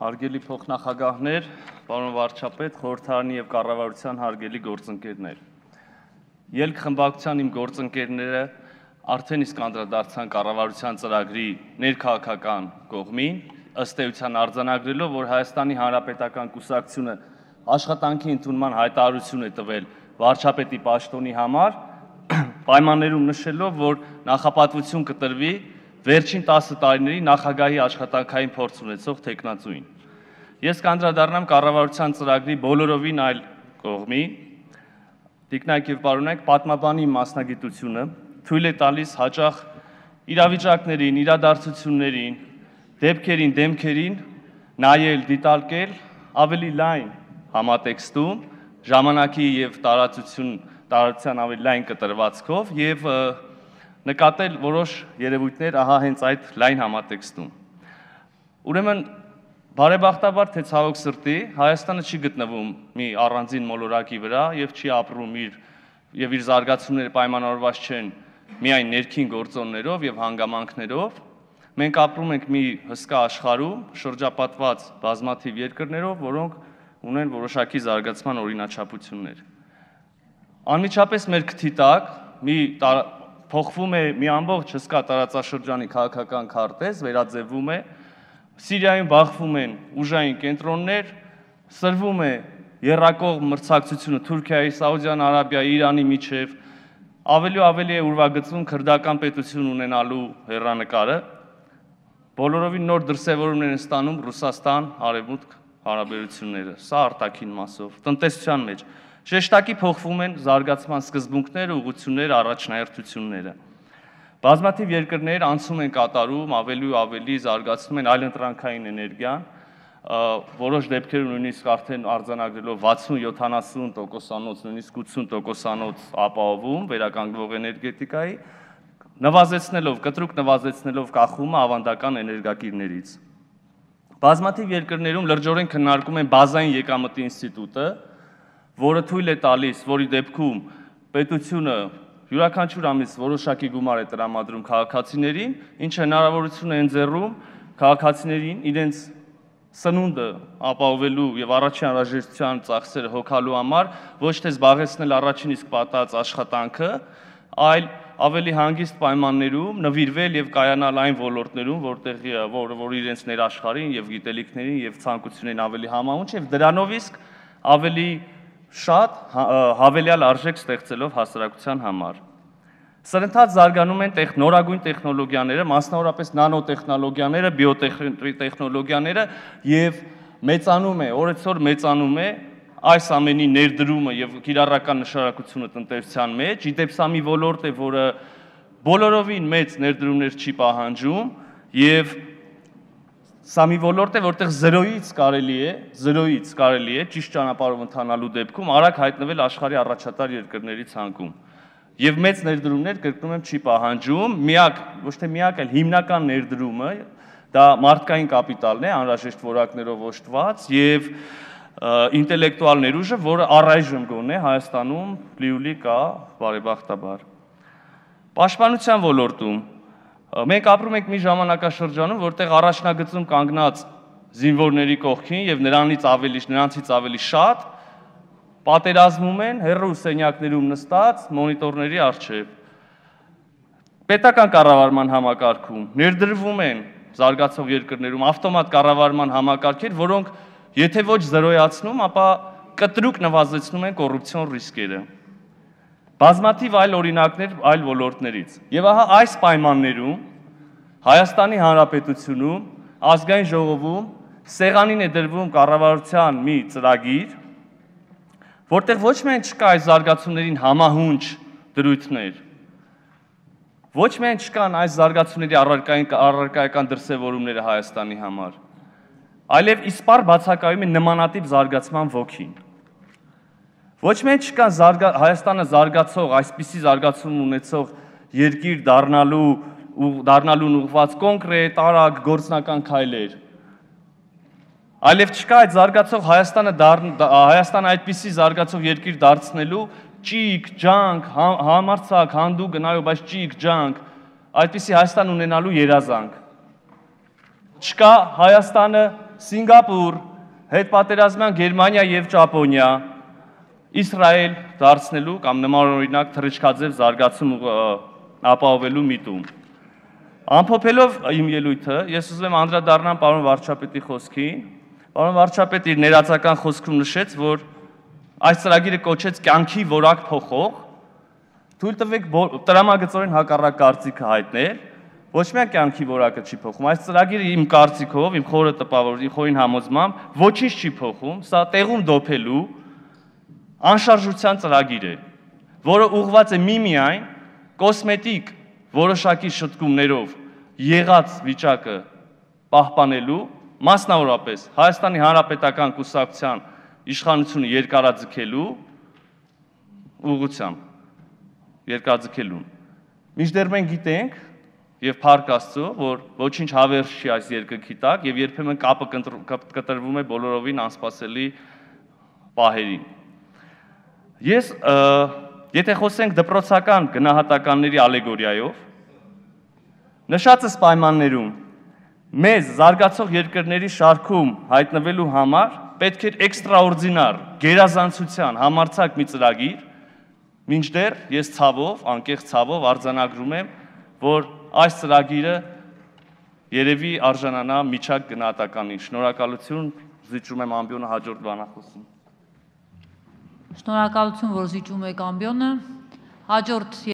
Հարգելի փոխնախագահներ, պարոն վարչապետ, խորհրդարանի եւ կառավարության հարգելի գործընկերներ։ Ելք խմբակցության իմ գործընկերները արդեն իսկ անդրադարձան կառավարության ծրագրի ներքաղաքական կողմին, ըստ էության արձանագրելով, որ Հայաստանի Հանրապետական կուսակցությունը աշխատանքի ընդունման հայտարարություն է տվել վարչապետի պաշտոնի համար, պայմաններում նշելով, որ նախապատվություն կտրվի վերջին 10 տարիների նախագահի աշխատանքային փորձ ունեցող տեխնացուին։ Ես կանդրադառնամ կառավարության ծրագրի բոլորովին այլ կողմի։ Տիկնակ եւ պարոնակ պատմաբանի մասնագիտությունը թույլ է տալիս հաճախ իրավիճակներին, իրադարձություններին, դեպքերին, դեմքերին նայել, դիտարկել ավելի լայն համատեքստում, ժամանակի եւ տարածություն տարածության ավելի լայն կտրվածքով եւ և, և նկատել որոշ երևույթներ ահա հենց այդ լայն համատեքստում։ Ուրեմն բարեբախտաբար թե ցավոք սրտի Հայաստանը չի գտնվում մի առանձին մոլորակի վրա եւ չի ապրում իր եւ իր զարգացումները պայմանավորված չեն միայն ներքին գործոններով եւ հանգամանքներով։ Մենք ապրում ենք մի հսկա աշխարհում, շրջապատված բազմաթիվ երկրներով, որոնք ունեն որոշակի զարգացման օրինաչափություններ։ Անմիջապես մեր քթի տակ մի փոխվում է մի ամբողջ հսկա տարածաշրջանի քաղաքական քարտեզ, վերաձևվում է։ Սիրիայում բախվում են ուժային կենտրոններ, սրվում է երրակող մրցակցությունը Թուրքիայի, Սաուդյան Արաբիայի, Իրանի միջև, ավելի ու ավելի է ուրվագծվում քրդական պետություն ունենալու հերանեկարը։ Բոլորովին նոր դրսևորումներ են ստանում Ռուսաստան, Արևմուտք հարաբերությունները։ Սա արտաքին մասով, տնտեսության մեջ։ մեջ Շեշտակի փոխվում են զարգացման սկզբունքները, ուղությունները, առաջնահերթությունները։ Բազմաթիվ երկրներ անցում են կատարում, ավելի ու ավելի զարգացնում են այլընտրանքային էներգիան, որոշ դեպքերում նույնիսկ արդեն արձանագրելով 60-70 տոկոսանոց, նույնիսկ 80 տոկոսանոց ապահովում վերականգնվող էներգետիկայի, նվազեցնելով, կտրուկ նվազեցնելով կախումը ավանդական էներգակիրներից։ Բազմաթիվ երկրներում լրջորեն քննարկում են բազային եկամտի ինստիտուտը, որը թույլ է տալիս, որի դեպքում պետությունը յուրաքանչյուր ամիս որոշակի գումար է տրամադրում քաղաքացիներին, ինչը հնարավորություն է ընձեռում քաղաքացիներին իրենց սնունդը ապահովելու եւ առաջին անհրաժեշտության ծախսերը հոգալու համար ոչ թե զբաղեցնել առաջին իսկ պատած աշխատանքը, այլ ավելի հանգիստ պայմաններում նվիրվել եւ կայանալ այն ոլորտներում, որտեղ որ, որ իրենց ներաշխարին եւ գիտելիքներին եւ ցանկություններին ավելի համահունչ եւ դրանով իսկ ավելի շատ հա, հավելյալ արժեք ստեղծելով հասարակության համար։ Սրընթաց զարգանում են տեխ, նորագույն տեխնոլոգիաները, մասնավորապես նանոտեխնոլոգիաները, բիոտեխնոլոգիաները եւ մեծանում է, օրեցօր մեծանում է այս ամենի ներդրումը եւ կիրառական նշանակությունը տնտեսության մեջ, իդեպ սա մի ոլորտ է, որը բոլորովին մեծ ներդրումներ չի պահանջում եւ Սա մի ոլորտ է, որտեղ 0-ից կարելի է, 0-ից կարելի է ճիշտ ճանապարհով ընթանալու դեպքում արագ հայտնվել աշխարհի առաջատար երկրների ցանկում։ Եվ մեծ ներդրումներ կրկնում եմ չի պահանջում, միակ, ոչ թե միակ, այլ հիմնական ներդրումը դա մարդկային կապիտալն է, անհրաժեշտ որակներով ոշտված եւ ինտելեկտուալ ներուժը, որը առայժմ գոնե Հայաստանում լիուլի կա բարեբախտաբար։ Պաշտպանության ոլորտում Մենք ապրում ենք մի ժամանակաշրջանում, որտեղ առաջնագծում կանգնած զինվորների կողքին եւ նրանից ավելի նրանցից ավելի շատ պատերազմում են հերրու սենյակներում նստած մոնիտորների առջև։ Պետական կառավարման համակարգում ներդրվում են զարգացող երկրներում ավտոմատ կառավարման համակարգեր, որոնք եթե ոչ զրոյացնում, ապա կտրուկ նվազեցնում են կոռուպցիոն ռիսկերը։ Բազմաթիվ այլ օրինակներ այլ ոլորտներից։ Եվ ահա այս պայմաններում Հայաստանի Հանրապետությունում ազգային ժողովում սեղանին է դրվում կառավարության մի ծրագիր, որտեղ ոչ միայն չկա այս զարգացումներին համահունչ դրույթներ, ոչ միայն չկան այս զարգացումների առարկային առարկայական դրսևորումները Հայաստանի համար, այլև իսպար բացակայում է նմանատիպ զարգացման ոգին։ Ոչ մի չկա զարգա, Հայաստանը զարգացող, այսպիսի զարգացում ունեցող երկիր դառնալու ու դառնալուն ուղված կոնկրետ արագ գործնական քայլեր։ Այլև չկա այդ զարգացող Հայաստանը Հայաստանը այդպիսի զարգացող երկիր դարձնելու ճիկ, ջանք, հա, համարցակ, հանդու գնալու, բայց ճիկ, ջանք, այդպիսի Հայաստան ունենալու երազանք։ Չկա Հայաստանը Սինգապուր, հետ պատերազմյան Գերմանիա եւ Ճապոնիա, Իսրայել դարձնելու կամ նմանօրինակ թռիչքաձև զարգացում ապահովելու միտում։ Ամփոփելով իմ ելույթը, ես ուզում եմ անդրադառնալ պարոն վարչապետի խոսքին։ Պարոն վարչապետը իր ներածական խոսքում նշեց, որ այս ծրագիրը կոչեց կյանքի որակ փոխող։ Թույլ տվեք տրամագծորեն հակառակ կարծիքը հայտնել, ոչ միայն կյանքի որակը չի փոխում, այս ծրագիրը իմ կարծիքով, իմ խորը տպավորի, խորին համոզմամբ ոչինչ չի փոխում, սա տեղում դոփելու անշարժության ծրագիր է, որը ուղղված է միմիայն կոսմետիկ որոշակի շտկումներով եղած վիճակը պահպանելու, մասնավորապես Հայաստանի Հանրապետական կուսակցության իշխանությունը երկարաձգելու ուղղությամբ երկարաձգելուն։ Մինչդեռ մենք գիտենք եւ Փառք Աստծո, որ ոչինչ հավերժ չի այս երկրքի տակ եւ երբեմն կապը կտրվում է բոլորովին անսպասելի պահերին։ Ես եթե խոսենք դպրոցական գնահատականների ալեգորիայով, նշածս պայմաններում մեզ զարգացող երկրների շարքում հայտնվելու համար պետք էր էքստրաորդինար գերազանցության համարցակ մի ծրագիր, մինչդեռ ես ցավով, անկեղծ ցավով արձանագրում եմ, որ այս ծրագիրը երևի արժանանա միջակ գնահատականին։ Շնորհակալություն, զիջում եմ ամբյոնը հաջորդ բանախոսին։ Շնորհակալություն, որ զիջում եք ամբյոնը։ Հաջորդ